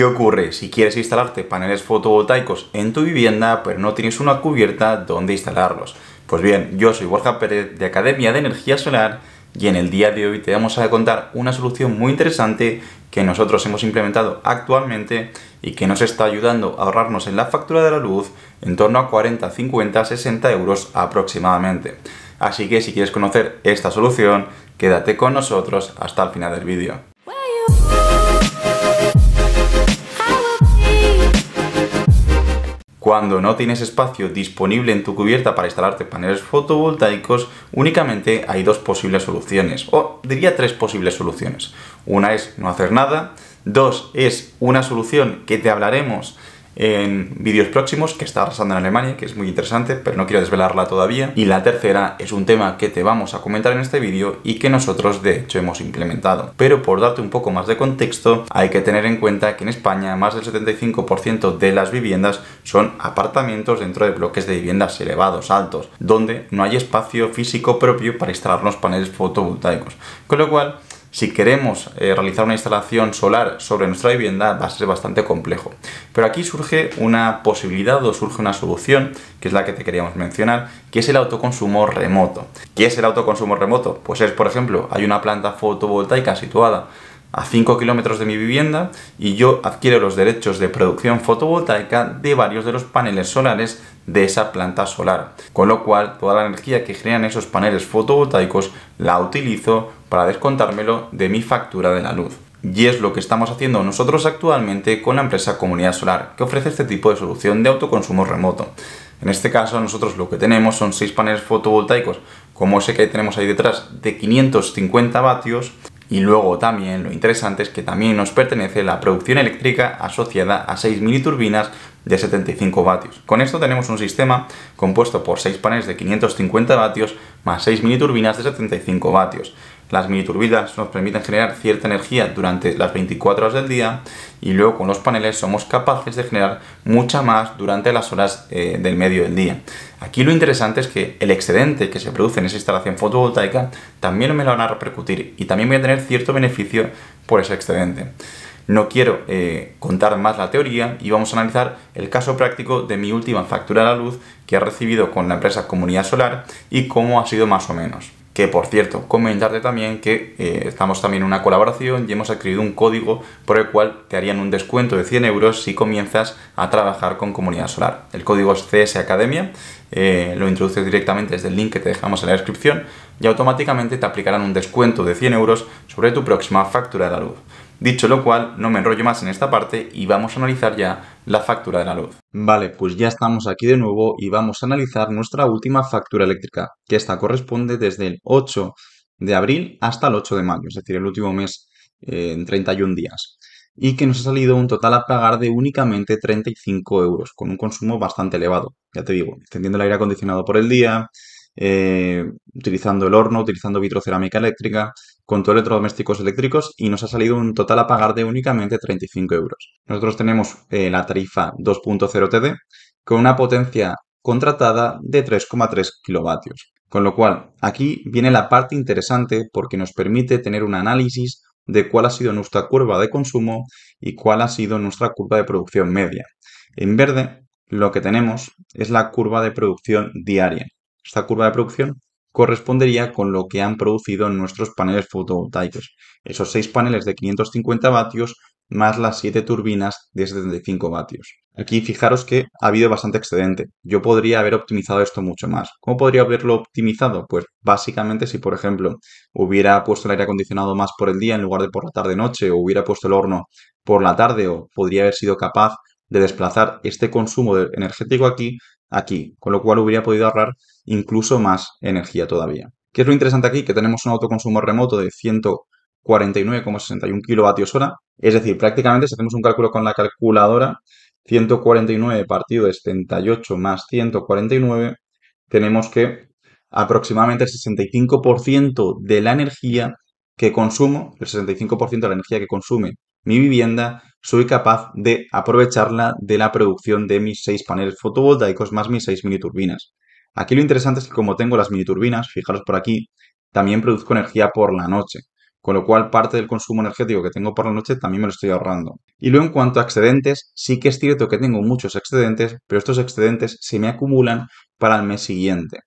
¿Qué ocurre? Si quieres instalarte paneles fotovoltaicos en tu vivienda, pero no tienes una cubierta donde instalarlos. Pues bien, yo soy Borja Pérez de Academia de Energía Solar y en el día de hoy te vamos a contar una solución muy interesante que nosotros hemos implementado actualmente y que nos está ayudando a ahorrarnos en la factura de la luz en torno a 40, 50, 60 euros aproximadamente. Así que si quieres conocer esta solución, quédate con nosotros hasta el final del vídeo. Cuando no tienes espacio disponible en tu cubierta para instalarte paneles fotovoltaicos, únicamente hay dos posibles soluciones, o diría tres posibles soluciones. Una es no hacer nada, dos es una solución que te hablaremos en vídeos próximos, que está arrasando en Alemania, que es muy interesante, pero no quiero desvelarla todavía. Y la tercera es un tema que te vamos a comentar en este vídeo y que nosotros de hecho hemos implementado. Pero por darte un poco más de contexto, hay que tener en cuenta que en España más del 75% de las viviendas son apartamentos dentro de bloques de viviendas elevados, altos, donde no hay espacio físico propio para instalar los paneles fotovoltaicos. Con lo cual, si queremos eh, realizar una instalación solar sobre nuestra vivienda va a ser bastante complejo. Pero aquí surge una posibilidad o surge una solución, que es la que te queríamos mencionar, que es el autoconsumo remoto. ¿Qué es el autoconsumo remoto? Pues es, por ejemplo, hay una planta fotovoltaica situada a 5 kilómetros de mi vivienda y yo adquiero los derechos de producción fotovoltaica de varios de los paneles solares de esa planta solar. Con lo cual, toda la energía que generan esos paneles fotovoltaicos la utilizo para descontármelo de mi factura de la luz. Y es lo que estamos haciendo nosotros actualmente con la empresa Comunidad Solar, que ofrece este tipo de solución de autoconsumo remoto. En este caso nosotros lo que tenemos son 6 paneles fotovoltaicos, como sé que tenemos ahí detrás, de 550 vatios, y luego también lo interesante es que también nos pertenece la producción eléctrica asociada a 6 mini turbinas de 75 vatios. Con esto tenemos un sistema compuesto por 6 paneles de 550 vatios más 6 mini turbinas de 75 vatios. Las mini turbinas nos permiten generar cierta energía durante las 24 horas del día y luego con los paneles somos capaces de generar mucha más durante las horas eh, del medio del día. Aquí lo interesante es que el excedente que se produce en esa instalación fotovoltaica también me lo van a repercutir y también voy a tener cierto beneficio por ese excedente. No quiero eh, contar más la teoría y vamos a analizar el caso práctico de mi última factura de la luz que he recibido con la empresa Comunidad Solar y cómo ha sido más o menos. Que por cierto, comentarte también que eh, estamos también en una colaboración y hemos adquirido un código por el cual te harían un descuento de 100 euros si comienzas a trabajar con comunidad solar. El código es CS Academia, eh, lo introduces directamente desde el link que te dejamos en la descripción y automáticamente te aplicarán un descuento de 100 euros sobre tu próxima factura de la luz. Dicho lo cual, no me enrollo más en esta parte y vamos a analizar ya la factura de la luz. Vale, pues ya estamos aquí de nuevo y vamos a analizar nuestra última factura eléctrica, que esta corresponde desde el 8 de abril hasta el 8 de mayo, es decir, el último mes eh, en 31 días y que nos ha salido un total a pagar de únicamente 35 euros, con un consumo bastante elevado. Ya te digo, extendiendo el aire acondicionado por el día, eh, utilizando el horno, utilizando vitrocerámica eléctrica, con electrodomésticos eléctricos y nos ha salido un total a pagar de únicamente 35 euros. Nosotros tenemos eh, la tarifa 2.0 TD con una potencia contratada de 3,3 kilovatios. Con lo cual, aquí viene la parte interesante porque nos permite tener un análisis de cuál ha sido nuestra curva de consumo y cuál ha sido nuestra curva de producción media. En verde, lo que tenemos es la curva de producción diaria. Esta curva de producción correspondería con lo que han producido nuestros paneles fotovoltaicos, esos seis paneles de 550 vatios más las siete turbinas de 75 vatios. Aquí fijaros que ha habido bastante excedente. Yo podría haber optimizado esto mucho más. ¿Cómo podría haberlo optimizado? Pues básicamente si, por ejemplo, hubiera puesto el aire acondicionado más por el día en lugar de por la tarde-noche, o hubiera puesto el horno por la tarde, o podría haber sido capaz de desplazar este consumo energético aquí aquí, con lo cual hubiera podido ahorrar incluso más energía todavía. ¿Qué es lo interesante aquí? Que tenemos un autoconsumo remoto de 149,61 kWh, es decir, prácticamente si hacemos un cálculo con la calculadora, 149 partido de 78 más 149, tenemos que aproximadamente el 65% de la energía que consumo, el 65% de la energía que consume mi vivienda, soy capaz de aprovecharla de la producción de mis seis paneles fotovoltaicos más mis seis turbinas. Aquí lo interesante es que como tengo las mini turbinas, fijaros por aquí, también produzco energía por la noche, con lo cual parte del consumo energético que tengo por la noche también me lo estoy ahorrando. Y luego en cuanto a excedentes, sí que es cierto que tengo muchos excedentes, pero estos excedentes se me acumulan para el mes siguiente.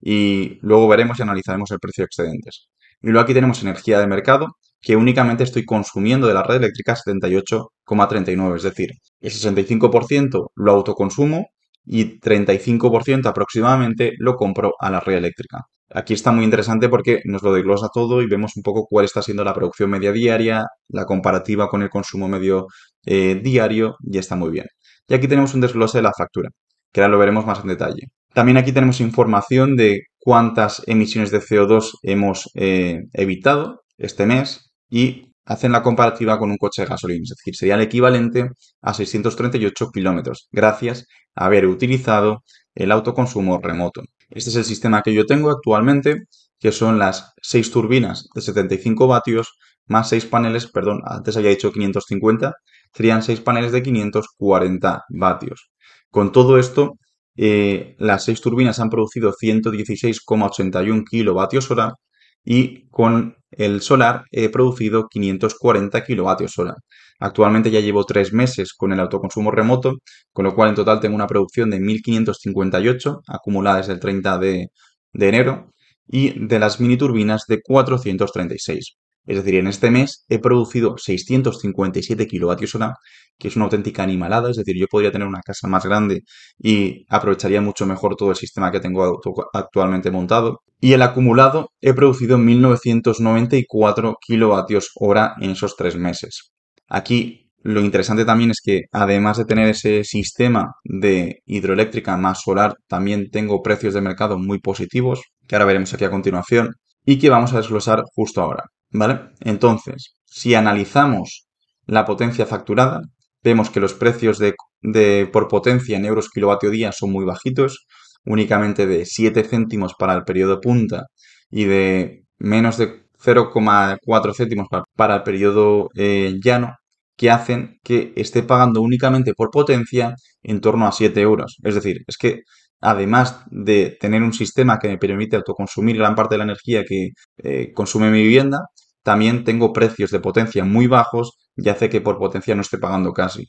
Y luego veremos y analizaremos el precio de excedentes. Y luego aquí tenemos energía de mercado, que únicamente estoy consumiendo de la red eléctrica 78,39, es decir, el 65% lo autoconsumo y 35% aproximadamente lo compro a la red eléctrica. Aquí está muy interesante porque nos lo desglosa todo y vemos un poco cuál está siendo la producción media diaria, la comparativa con el consumo medio eh, diario y está muy bien. Y aquí tenemos un desglose de la factura, que ahora lo veremos más en detalle. También aquí tenemos información de cuántas emisiones de CO2 hemos eh, evitado este mes, y hacen la comparativa con un coche de gasolina, es decir, sería el equivalente a 638 kilómetros, gracias a haber utilizado el autoconsumo remoto. Este es el sistema que yo tengo actualmente, que son las 6 turbinas de 75 vatios más 6 paneles, perdón, antes había dicho 550, serían 6 paneles de 540 vatios. Con todo esto, eh, las 6 turbinas han producido 116,81 kilovatios hora y con el solar he producido 540 kilovatios solar. Actualmente ya llevo tres meses con el autoconsumo remoto, con lo cual en total tengo una producción de 1558 acumulada desde el 30 de enero y de las mini turbinas de 436. Es decir, en este mes he producido 657 hora, que es una auténtica animalada, es decir, yo podría tener una casa más grande y aprovecharía mucho mejor todo el sistema que tengo actualmente montado. Y el acumulado he producido 1994 hora en esos tres meses. Aquí lo interesante también es que además de tener ese sistema de hidroeléctrica más solar, también tengo precios de mercado muy positivos, que ahora veremos aquí a continuación, y que vamos a desglosar justo ahora. ¿Vale? Entonces, si analizamos la potencia facturada, vemos que los precios de, por potencia en euros kilovatio día son muy bajitos, únicamente de 7 céntimos para el periodo punta y de menos de 0,4 céntimos para, el periodo eh, llano, que hacen que esté pagando únicamente por potencia en torno a 7 euros. Es decir, es que además de tener un sistema que me permite autoconsumir gran parte de la energía que eh, consume mi vivienda, también tengo precios de potencia muy bajos y hace que por potencia no esté pagando casi.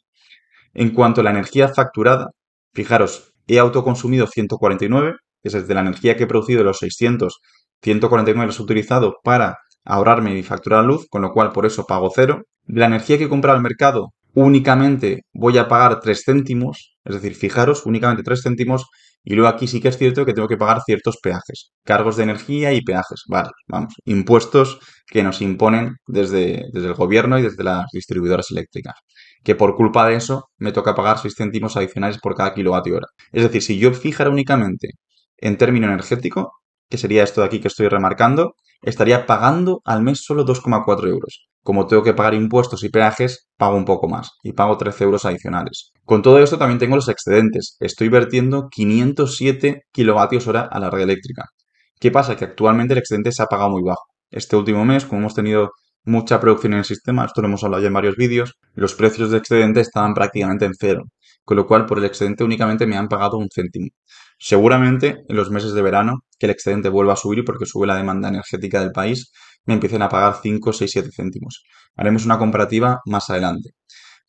En cuanto a la energía facturada, fijaros, he autoconsumido 149, que es de la energía que he producido de los 600, 149 los he utilizado para ahorrarme y facturar luz, con lo cual por eso pago cero. la energía que he comprado al mercado, únicamente voy a pagar 3 céntimos, es decir, fijaros, únicamente 3 céntimos, y luego aquí sí que es cierto que tengo que pagar ciertos peajes, cargos de energía y peajes, vale, vamos, impuestos que nos imponen desde, desde el gobierno y desde las distribuidoras eléctricas, que por culpa de eso me toca pagar 6 céntimos adicionales por cada kilovatio hora. Es decir, si yo fijara únicamente en término energético, que sería esto de aquí que estoy remarcando, estaría pagando al mes solo 2,4 euros. Como tengo que pagar impuestos y peajes, pago un poco más y pago 13 euros adicionales. Con todo esto también tengo los excedentes. Estoy vertiendo 507 kilovatios hora a la red eléctrica. ¿Qué pasa? Que actualmente el excedente se ha pagado muy bajo. Este último mes, como hemos tenido mucha producción en el sistema, esto lo hemos hablado ya en varios vídeos, los precios de excedente estaban prácticamente en cero, con lo cual por el excedente únicamente me han pagado un céntimo. Seguramente en los meses de verano, que el excedente vuelva a subir porque sube la demanda energética del país, me empiecen a pagar 5, 6, 7 céntimos. Haremos una comparativa más adelante.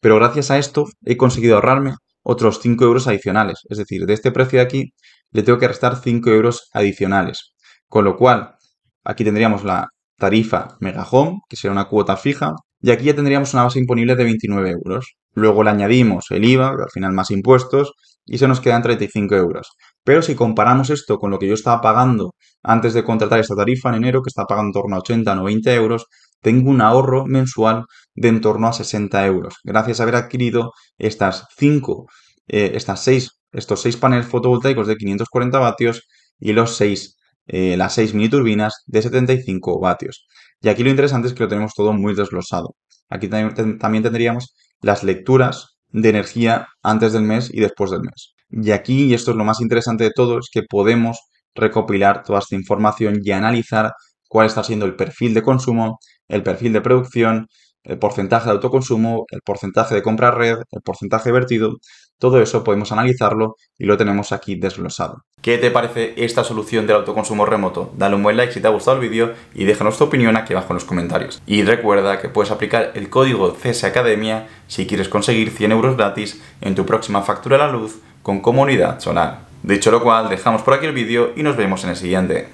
Pero gracias a esto he conseguido ahorrarme otros 5 euros adicionales. Es decir, de este precio de aquí le tengo que restar 5 euros adicionales. Con lo cual, aquí tendríamos la tarifa megahome, que será una cuota fija, y aquí ya tendríamos una base imponible de 29 euros. Luego le añadimos el IVA, al final más impuestos, y se nos quedan 35 euros. Pero si comparamos esto con lo que yo estaba pagando antes de contratar esta tarifa en enero, que estaba pagando en torno a 80 90 euros, tengo un ahorro mensual de en torno a 60 euros, gracias a haber adquirido estas 5, eh, estas estos 6 paneles fotovoltaicos de 540 vatios y los 6 eh, las 6 mini turbinas de 75 vatios. Y aquí lo interesante es que lo tenemos todo muy desglosado. Aquí también tendríamos las lecturas de energía antes del mes y después del mes. Y aquí, y esto es lo más interesante de todo, es que podemos recopilar toda esta información y analizar cuál está siendo el perfil de consumo, el perfil de producción, el porcentaje de autoconsumo, el porcentaje de compra red, el porcentaje vertido, todo eso podemos analizarlo y lo tenemos aquí desglosado. ¿Qué te parece esta solución del autoconsumo remoto? Dale un buen like si te ha gustado el vídeo y déjanos tu opinión aquí abajo en los comentarios. Y recuerda que puedes aplicar el código CS Academia si quieres conseguir 100 euros gratis en tu próxima factura de la luz con comunidad solar. Dicho lo cual, dejamos por aquí el vídeo y nos vemos en el siguiente.